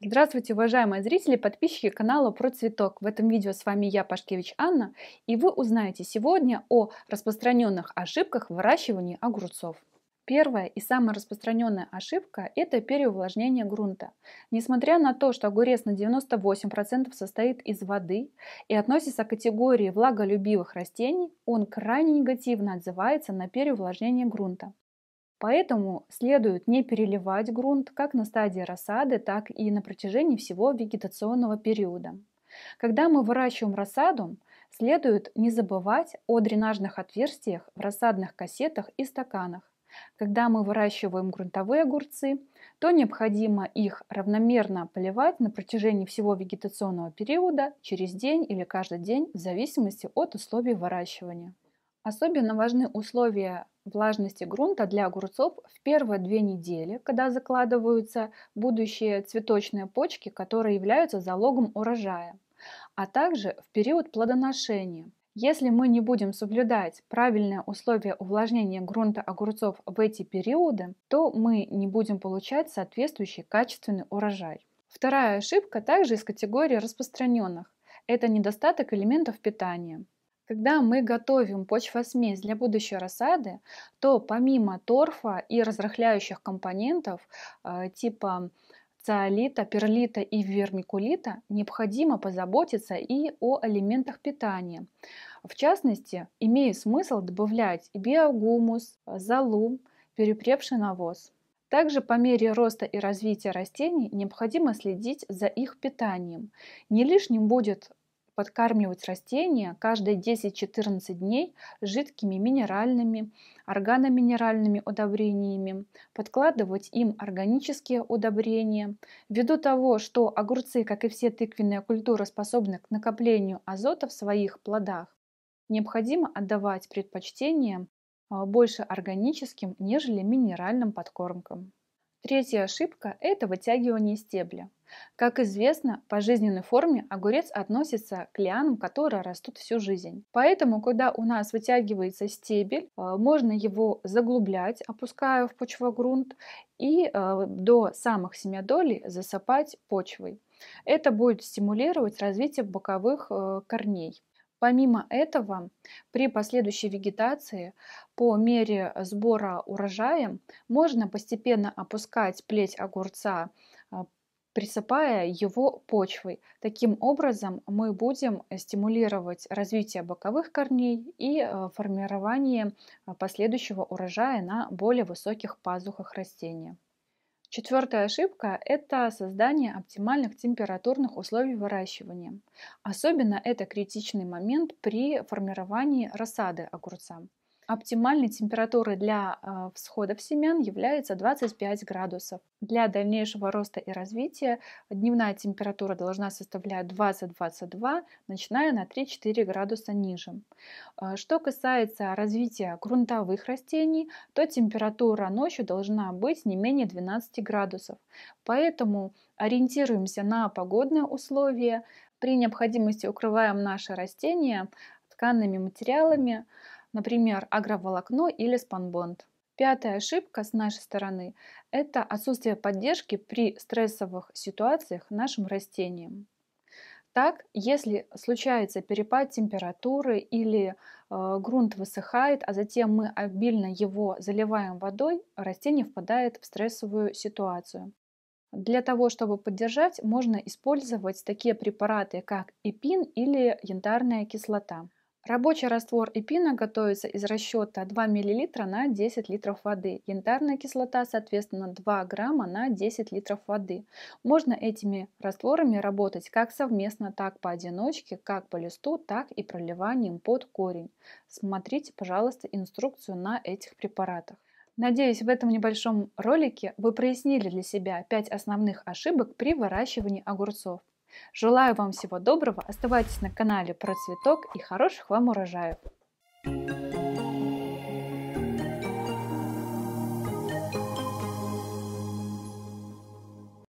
Здравствуйте, уважаемые зрители, подписчики канала Про Цветок. В этом видео с вами я, Пашкевич Анна, и вы узнаете сегодня о распространенных ошибках выращивания огурцов. Первая и самая распространенная ошибка – это переувлажнение грунта. Несмотря на то, что огурец на 98% состоит из воды и относится к категории влаголюбивых растений, он крайне негативно отзывается на переувлажнение грунта. Поэтому следует не переливать грунт как на стадии рассады, так и на протяжении всего вегетационного периода. Когда мы выращиваем рассаду, следует не забывать о дренажных отверстиях в рассадных кассетах и стаканах когда мы выращиваем грунтовые огурцы, то необходимо их равномерно поливать на протяжении всего вегетационного периода, через день или каждый день, в зависимости от условий выращивания. Особенно важны условия влажности грунта для огурцов в первые две недели, когда закладываются будущие цветочные почки, которые являются залогом урожая, а также в период плодоношения. Если мы не будем соблюдать правильные условия увлажнения грунта огурцов в эти периоды, то мы не будем получать соответствующий качественный урожай. Вторая ошибка также из категории распространенных – это недостаток элементов питания. Когда мы готовим почвосмесь для будущей рассады, то помимо торфа и разрыхляющих компонентов э, типа циолита, перлита и вермикулита, необходимо позаботиться и о элементах питания. В частности, имеет смысл добавлять биогумус, золу, перепревший навоз. Также по мере роста и развития растений необходимо следить за их питанием. Не лишним будет подкармливать растения каждые 10-14 дней жидкими минеральными, органоминеральными удобрениями, подкладывать им органические удобрения. Ввиду того, что огурцы, как и все тыквенные культуры, способны к накоплению азота в своих плодах, необходимо отдавать предпочтение а, больше органическим, нежели минеральным подкормкам. Третья ошибка – это вытягивание стебля. Как известно, по жизненной форме огурец относится к лианам, которые растут всю жизнь. Поэтому, когда у нас вытягивается стебель, э, можно его заглублять, опуская в почвогрунт, и э, до самых семядолей засыпать почвой. Это будет стимулировать развитие боковых э, корней. Помимо этого, при последующей вегетации по мере сбора урожая можно постепенно опускать плеть огурца присыпая его почвой. Таким образом мы будем э, стимулировать развитие боковых корней и э, формирование э, последующего урожая на более высоких пазухах растения. Четвертая ошибка – это создание оптимальных температурных условий выращивания. Особенно это критичный момент при формировании рассады огурца. Оптимальной температуры для э, всходов семян является 25 градусов. Для дальнейшего роста и развития дневная температура должна составлять 20-22, начиная на 3-4 градуса ниже. А, что касается развития грунтовых растений, то температура ночью должна быть не менее 12 градусов. Поэтому ориентируемся на погодные условия. При необходимости укрываем наши растения тканными материалами, например, агроволокно или спанбонд. Пятая ошибка с нашей стороны – это отсутствие поддержки при стрессовых ситуациях нашим растениям. Так, если случается перепад температуры или э, грунт высыхает, а затем мы обильно его заливаем водой, растение впадает в стрессовую ситуацию. Для того, чтобы поддержать, можно использовать такие препараты, как эпин или янтарная кислота. Рабочий раствор эпина готовится из расчета 2 мл на 10 литров воды. Янтарная кислота, соответственно, 2 грамма на 10 литров воды. Можно этими растворами работать как совместно, так поодиночке, как по листу, так и проливанием под корень. Смотрите, пожалуйста, инструкцию на этих препаратах. Надеюсь, в этом небольшом ролике вы прояснили для себя 5 основных ошибок при выращивании огурцов. Желаю вам всего доброго, оставайтесь на канале про цветок и хороших вам урожаев! thank you